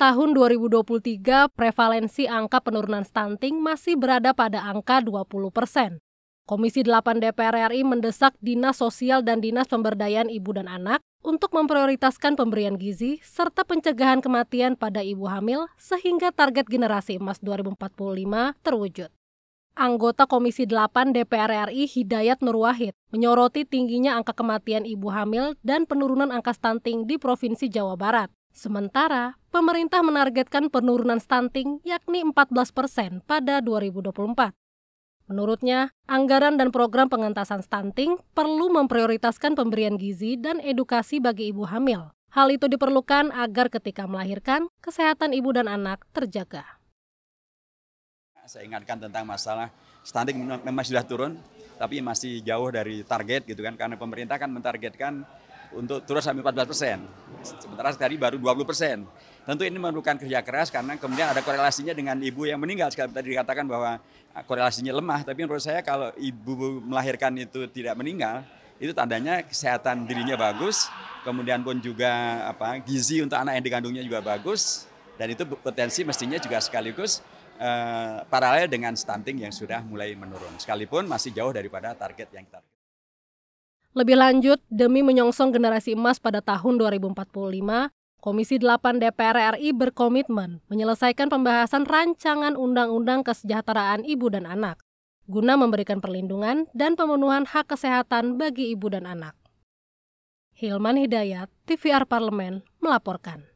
tahun 2023 prevalensi angka penurunan stunting masih berada pada angka 20 persen. Komisi 8 DPR RI mendesak Dinas Sosial dan Dinas Pemberdayaan Ibu dan Anak untuk memprioritaskan pemberian gizi serta pencegahan kematian pada ibu hamil sehingga target generasi emas 2045 terwujud. Anggota Komisi 8 DPR RI Hidayat Nur Wahid menyoroti tingginya angka kematian ibu hamil dan penurunan angka stunting di Provinsi Jawa Barat. Sementara, pemerintah menargetkan penurunan stunting yakni 14 persen pada 2024. Menurutnya, anggaran dan program pengentasan stunting perlu memprioritaskan pemberian gizi dan edukasi bagi ibu hamil. Hal itu diperlukan agar ketika melahirkan, kesehatan ibu dan anak terjaga. Saya ingatkan tentang masalah stunting memang sudah turun, tapi masih jauh dari target gitu kan, karena pemerintah kan mentargetkan untuk turun sampai 14 persen. Sementara tadi baru 20 persen. Tentu ini memerlukan kerja keras karena kemudian ada korelasinya dengan ibu yang meninggal. Sekali tadi dikatakan bahwa ah, korelasinya lemah, tapi menurut saya kalau ibu melahirkan itu tidak meninggal, itu tandanya kesehatan dirinya bagus, kemudian pun juga apa gizi untuk anak yang dikandungnya juga bagus, dan itu potensi mestinya juga sekaligus eh, paralel dengan stunting yang sudah mulai menurun. Sekalipun masih jauh daripada target yang kita lebih lanjut, demi menyongsong generasi emas pada tahun 2045, Komisi 8 DPR RI berkomitmen menyelesaikan pembahasan rancangan Undang-Undang Kesejahteraan Ibu dan Anak guna memberikan perlindungan dan pemenuhan hak kesehatan bagi ibu dan anak. Hilman Hidayat, TVR Parlemen, melaporkan.